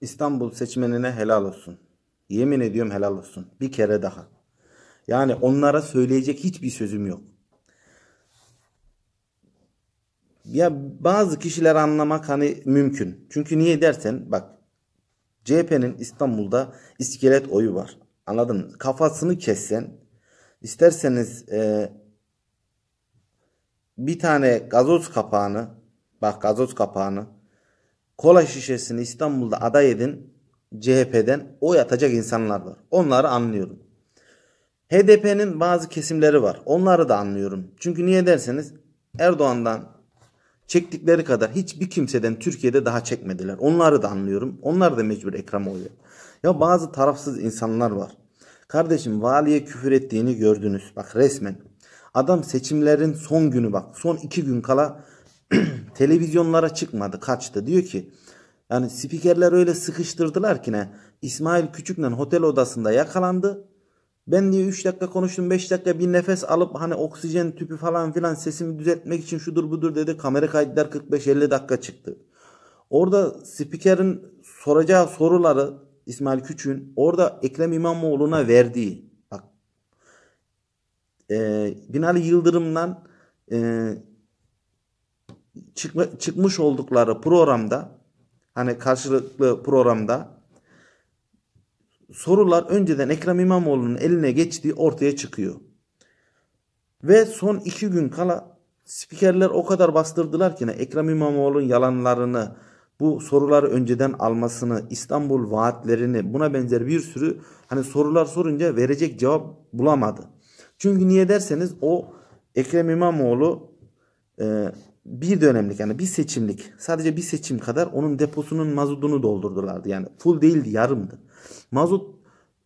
İstanbul seçmenine helal olsun. Yemin ediyorum helal olsun. Bir kere daha. Yani onlara söyleyecek hiçbir sözüm yok. Ya bazı kişiler anlamak hani mümkün. Çünkü niye dersen bak CHP'nin İstanbul'da iskelet oyu var. Anladın mı? Kafasını kessen isterseniz e, bir tane gazoz kapağını bak gazoz kapağını kola şişesini İstanbul'da aday edin CHP'den oy atacak insanlar var. Onları anlıyorum. HDP'nin bazı kesimleri var. Onları da anlıyorum. Çünkü niye derseniz Erdoğan'dan çektikleri kadar hiçbir kimseden Türkiye'de daha çekmediler. Onları da anlıyorum. Onlar da mecbur Ekrem oluyor. Ya bazı tarafsız insanlar var. Kardeşim valiye küfür ettiğini gördünüz. Bak resmen. Adam seçimlerin son günü bak. Son iki gün kala televizyonlara çıkmadı kaçtı. Diyor ki yani spikerler öyle sıkıştırdılar ki ne İsmail Küçük'le hotel odasında yakalandı. Ben diye 3 dakika konuştum 5 dakika bir nefes alıp hani oksijen tüpü falan filan sesimi düzeltmek için şudur budur dedi. Kamera kayıtlar 45-50 dakika çıktı. Orada spikerin soracağı soruları İsmail Küçük'ün orada Ekrem İmamoğlu'na verdiği bak e, Binali Yıldırım'dan e, çıkma, çıkmış oldukları programda hani karşılıklı programda sorular önceden Ekrem İmamoğlu'nun eline geçtiği ortaya çıkıyor. Ve son iki gün kala spikerler o kadar bastırdılar ki ne Ekrem İmamoğlu'nun yalanlarını, bu soruları önceden almasını, İstanbul vaatlerini buna benzer bir sürü hani sorular sorunca verecek cevap bulamadı. Çünkü niye derseniz o Ekrem İmamoğlu e, bir dönemlik yani bir seçimlik sadece bir seçim kadar onun deposunun mazotunu doldurdulardı. Yani full değildi yarımdı. Mazot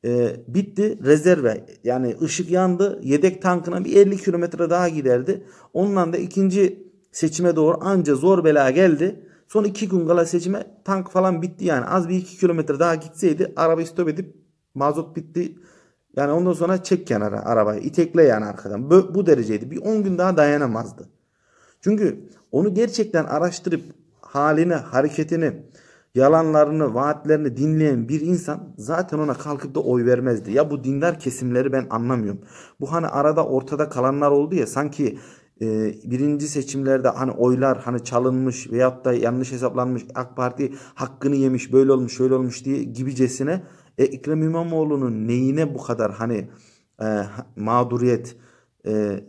e, bitti rezerve yani ışık yandı yedek tankına bir 50 kilometre daha giderdi. Ondan da ikinci seçime doğru anca zor bela geldi. Son iki gün kala seçime tank falan bitti yani az bir iki kilometre daha gitseydi araba stop edip mazot bitti. Yani ondan sonra çek kenara arabayı itekle yani arkadan. Bu, bu dereceydi. Bir 10 gün daha dayanamazdı. Çünkü onu gerçekten araştırıp halini, hareketini, yalanlarını, vaatlerini dinleyen bir insan zaten ona kalkıp da oy vermezdi. Ya bu dindar kesimleri ben anlamıyorum. Bu hani arada ortada kalanlar oldu ya sanki e, birinci seçimlerde hani oylar hani çalınmış veyahut da yanlış hesaplanmış AK Parti hakkını yemiş böyle olmuş şöyle olmuş diye gibicesine e, Ekrem İmamoğlu'nun neyine bu kadar hani e, mağduriyet e,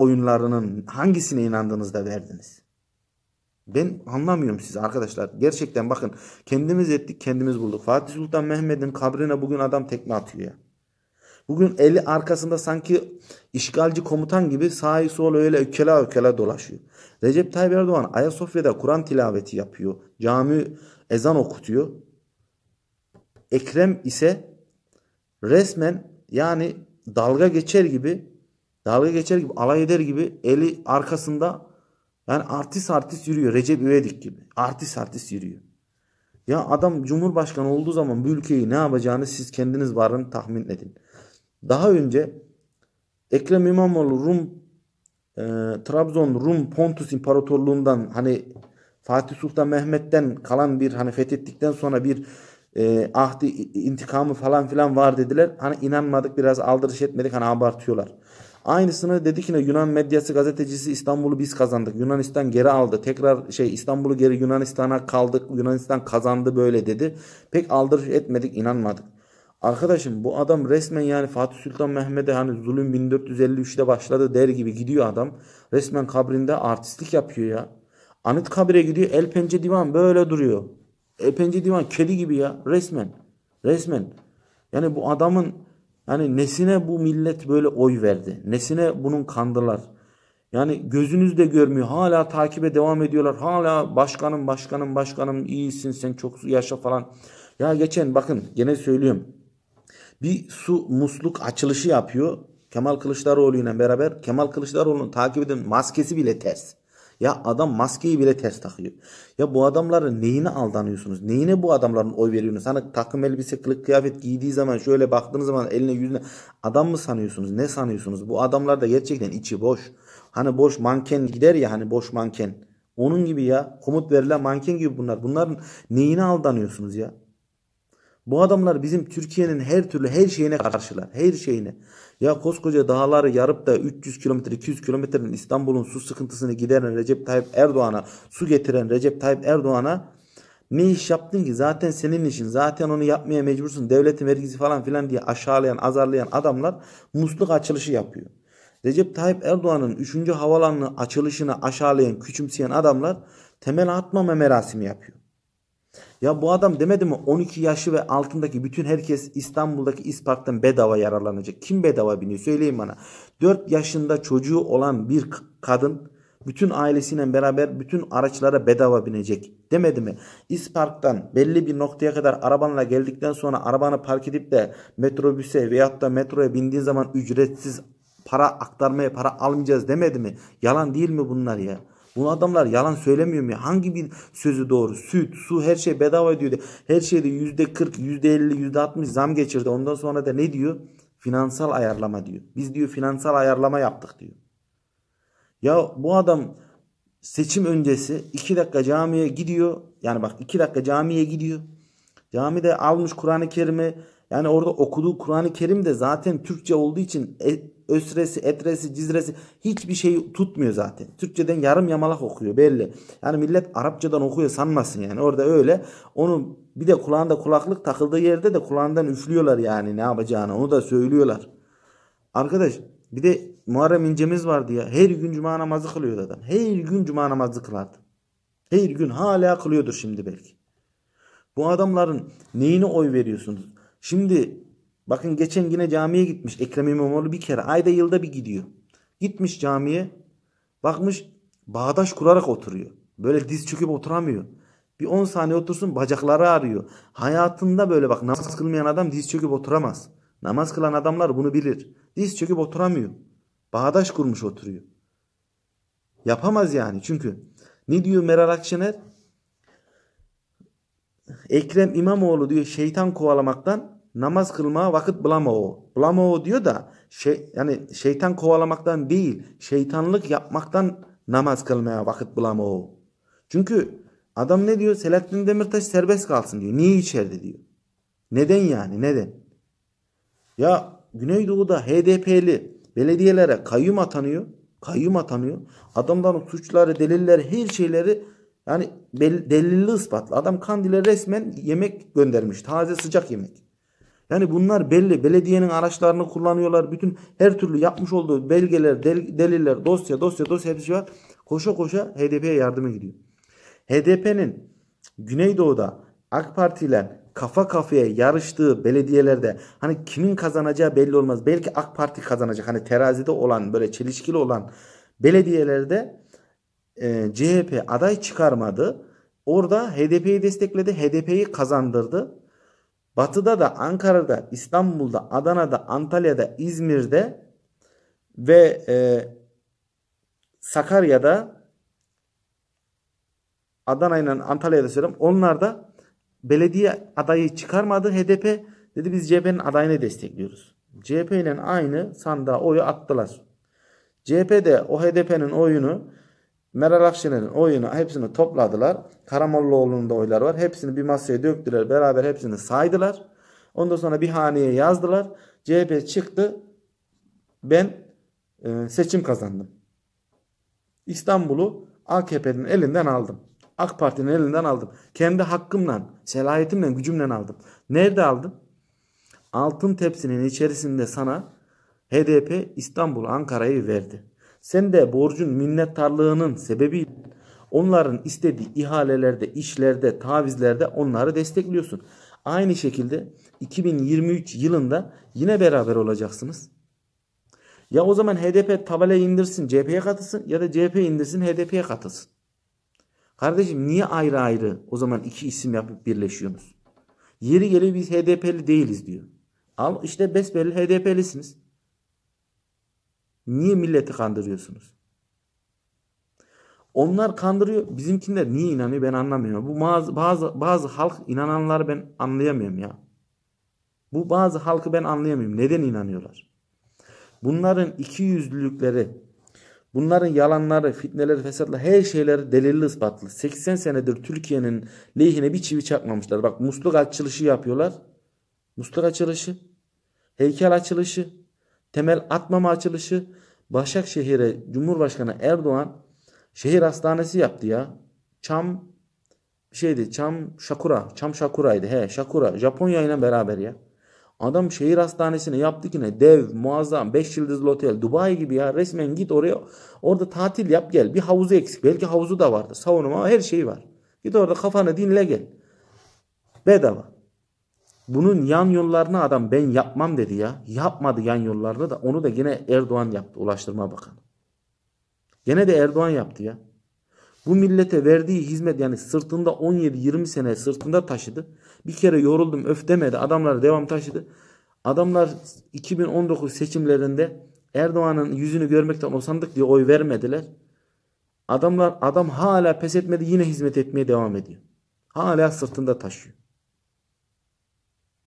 oyunlarının hangisine inandığınızda verdiniz? Ben anlamıyorum sizi arkadaşlar. Gerçekten bakın kendimiz ettik kendimiz bulduk. Fatih Sultan Mehmet'in kabrine bugün adam tekme atıyor ya. Bugün eli arkasında sanki işgalci komutan gibi sağa sola öyle ökela ökela dolaşıyor. Recep Tayyip Erdoğan Ayasofya'da Kur'an tilaveti yapıyor. Cami ezan okutuyor. Ekrem ise resmen yani dalga geçer gibi dalga geçer gibi alay eder gibi eli arkasında yani artist artist yürüyor. Recep üvedik gibi. Artist artist yürüyor. Ya adam cumhurbaşkanı olduğu zaman bu ülkeyi ne yapacağını siz kendiniz varın tahmin edin. Daha önce Ekrem İmamoğlu Rum e, Trabzon Rum Pontus İmparatorluğundan hani Fatih Sultan Mehmet'ten kalan bir hani fethettikten sonra bir e, ahdi intikamı falan filan var dediler. Hani inanmadık biraz aldırış etmedik hani abartıyorlar. Aynısını dedik yine Yunan medyası gazetecisi İstanbul'u biz kazandık. Yunanistan geri aldı. Tekrar şey İstanbul'u geri Yunanistan'a kaldık. Yunanistan kazandı böyle dedi. Pek aldırış etmedik inanmadık. Arkadaşım bu adam resmen yani Fatih Sultan Mehmet'e hani zulüm 1453'te başladı der gibi gidiyor adam. Resmen kabrinde artistlik yapıyor ya. Anıt kabire gidiyor el pençe divan böyle duruyor. El pençe divan kedi gibi ya resmen. Resmen. Yani bu adamın yani nesine bu millet böyle oy verdi? Nesine bunun kandılar? Yani gözünüz de görmüyor. Hala takibe devam ediyorlar. Hala başkanım başkanım başkanım iyisin sen çok yaşa falan. Ya geçen bakın gene söylüyorum. Bir su musluk açılışı yapıyor. Kemal Kılıçdaroğlu ile beraber Kemal Kılıçdaroğlu'nun takip eden maskesi bile ters. Ya adam maskeyi bile ters takıyor. Ya bu adamların neyine aldanıyorsunuz? Neyine bu adamların oy veriyorsunuz? Hani takım elbise, kılık kıyafet giydiği zaman şöyle baktığınız zaman eline yüzüne adam mı sanıyorsunuz? Ne sanıyorsunuz? Bu adamlar da gerçekten içi boş. Hani boş manken gider ya hani boş manken. Onun gibi ya komut verilen manken gibi bunlar. Bunların neyine aldanıyorsunuz ya? Bu adamlar bizim Türkiye'nin her türlü her şeyine karşılar. Her şeyine. Ya koskoca dağları yarıp da 300 kilometre 200 kilometrenin İstanbul'un su sıkıntısını gideren Recep Tayyip Erdoğan'a su getiren Recep Tayyip Erdoğan'a ne iş yaptın ki zaten senin işin zaten onu yapmaya mecbursun devletin vergisi falan filan diye aşağılayan azarlayan adamlar musluk açılışı yapıyor. Recep Tayyip Erdoğan'ın 3. havalanının açılışını aşağılayan küçümseyen adamlar temel atma merasimi yapıyor. Ya bu adam demedi mi 12 yaşı ve altındaki bütün herkes İstanbul'daki İspak'tan bedava yararlanacak. Kim bedava biniyor söyleyin bana. 4 yaşında çocuğu olan bir kadın bütün ailesiyle beraber bütün araçlara bedava binecek demedi mi? İspark'tan belli bir noktaya kadar arabanla geldikten sonra arabanı park edip de metrobüse veyahut da metroya bindiğin zaman ücretsiz para aktarmaya para almayacağız demedi mi? Yalan değil mi bunlar ya? Bunu adamlar yalan söylemiyor mu? Hangi bir sözü doğru? Süt, su her şey bedava diyor. Her şeyde yüzde kırk, yüzde elli, yüzde altmış zam geçirdi. Ondan sonra da ne diyor? Finansal ayarlama diyor. Biz diyor finansal ayarlama yaptık diyor. Ya bu adam seçim öncesi iki dakika camiye gidiyor. Yani bak iki dakika camiye gidiyor. Camide almış Kur'an-ı Kerim'i yani orada okuduğu Kur'an-ı Kerim de zaten Türkçe olduğu için e, ösresi, etresi, cizresi hiçbir şey tutmuyor zaten. Türkçeden yarım yamalak okuyor belli. Yani millet Arapçadan okuyor sanmasın yani. Orada öyle. Onu bir de kulağında kulaklık takıldığı yerde de kulağından üflüyorlar yani ne yapacağını. Onu da söylüyorlar. Arkadaş bir de Muharrem İnce'miz vardı ya. Her gün cuma namazı kılıyordu adam. Her gün cuma namazı kılardı. Her gün hala kılıyordur şimdi belki. Bu adamların neyine oy veriyorsunuz? Şimdi Bakın geçen yine camiye gitmiş. Ekrem İmamoğlu bir kere ayda yılda bir gidiyor. Gitmiş camiye. Bakmış bağdaş kurarak oturuyor. Böyle diz çöküp oturamıyor. Bir 10 saniye otursun bacakları ağrıyor. Hayatında böyle bak namaz kılmayan adam diz çöküp oturamaz. Namaz kılan adamlar bunu bilir. Diz çöküp oturamıyor. Bağdaş kurmuş oturuyor. Yapamaz yani çünkü. Ne diyor Meral Akşener? Ekrem İmamoğlu diyor şeytan kovalamaktan namaz kılmaya vakit bulamao. Bulamao diyor da şey, yani şeytan kovalamaktan değil şeytanlık yapmaktan namaz kılmaya vakit bulamao. Çünkü adam ne diyor? Selahattin Demirtaş serbest kalsın diyor. Niye içeride diyor. Neden yani neden? Ya Güneydoğu'da HDP'li belediyelere kayyum atanıyor. Kayyum atanıyor. Adamların suçları, delilleri, her şeyleri yani delilli ispatlı. Adam Kandil'e resmen yemek göndermiş. Taze sıcak yemek. Yani bunlar belli. Belediyenin araçlarını kullanıyorlar. Bütün her türlü yapmış olduğu belgeler, del, deliller, dosya, dosya, dosya hepsi var. Koşa koşa HDP'ye yardıma gidiyor. HDP'nin Güneydoğu'da AK Parti ile kafa kafaya yarıştığı belediyelerde hani kimin kazanacağı belli olmaz. Belki AK Parti kazanacak. Hani terazide olan böyle çelişkili olan belediyelerde e, CHP aday çıkarmadı. Orada HDP'yi destekledi. HDP'yi kazandırdı. Batı'da da Ankara'da, İstanbul'da, Adana'da, Antalya'da, İzmir'de ve e, Sakarya'da Adana ile Antalya'da söylüyorum. Onlar da belediye adayı çıkarmadı. HDP dedi biz CHP'nin adayını destekliyoruz. CHP ile aynı sandığa oyu attılar. CHP de o HDP'nin oyunu Meral Akşener'in oyunu hepsini topladılar. Karamollaoğlu'nun da oyları var. Hepsini bir masaya döktüler. Beraber hepsini saydılar. Ondan sonra bir haneye yazdılar. CHP çıktı. Ben e, seçim kazandım. İstanbul'u AKP'nin elinden aldım. AK Parti'nin elinden aldım. Kendi hakkımla, selayetimle, gücümle aldım. Nerede aldım? Altın tepsinin içerisinde sana HDP İstanbul, Ankara'yı verdi. Sen de borcun minnettarlığının sebebi onların istediği ihalelerde, işlerde, tavizlerde onları destekliyorsun. Aynı şekilde 2023 yılında yine beraber olacaksınız. Ya o zaman HDP tabela indirsin CHP'ye katılsın ya da CHP indirsin HDP'ye katılsın. Kardeşim niye ayrı ayrı o zaman iki isim yapıp birleşiyorsunuz? Yeri geliyor biz HDP'li değiliz diyor. Al işte besbelli HDP'lisiniz. Niye milleti kandırıyorsunuz? Onlar kandırıyor. Bizimkiler niye inanıyor ben anlamıyorum. Bu bazı, bazı, bazı halk inananları ben anlayamıyorum ya. Bu bazı halkı ben anlayamıyorum. Neden inanıyorlar? Bunların iki yüzlülükleri, bunların yalanları, fitneleri, fesatları, her şeyleri delilli ispatlı. 80 senedir Türkiye'nin lehine bir çivi çakmamışlar. Bak musluk açılışı yapıyorlar. Musluk açılışı, heykel açılışı, temel atmama açılışı Başakşehir'e Cumhurbaşkanı Erdoğan şehir hastanesi yaptı ya. Çam şeydi Çam Şakura. Çam Şakura'ydı. He Şakura. Japonya ile beraber ya. Adam şehir hastanesini yaptı ki ne dev, muazzam, 5 yıldızlı otel, Dubai gibi ya resmen git oraya orada tatil yap gel. Bir havuzu eksik. Belki havuzu da vardı. Savunma her şeyi var. Git orada kafanı dinle gel. Bedava. Bunun yan yollarını adam ben yapmam dedi ya. Yapmadı yan yollarını da onu da yine Erdoğan yaptı Ulaştırma Bakanı. Gene de Erdoğan yaptı ya. Bu millete verdiği hizmet yani sırtında 17-20 sene sırtında taşıdı. Bir kere yoruldum öf demedi adamlar devam taşıdı. Adamlar 2019 seçimlerinde Erdoğan'ın yüzünü görmekten o sandık diye oy vermediler. Adamlar adam hala pes etmedi yine hizmet etmeye devam ediyor. Hala sırtında taşıyor.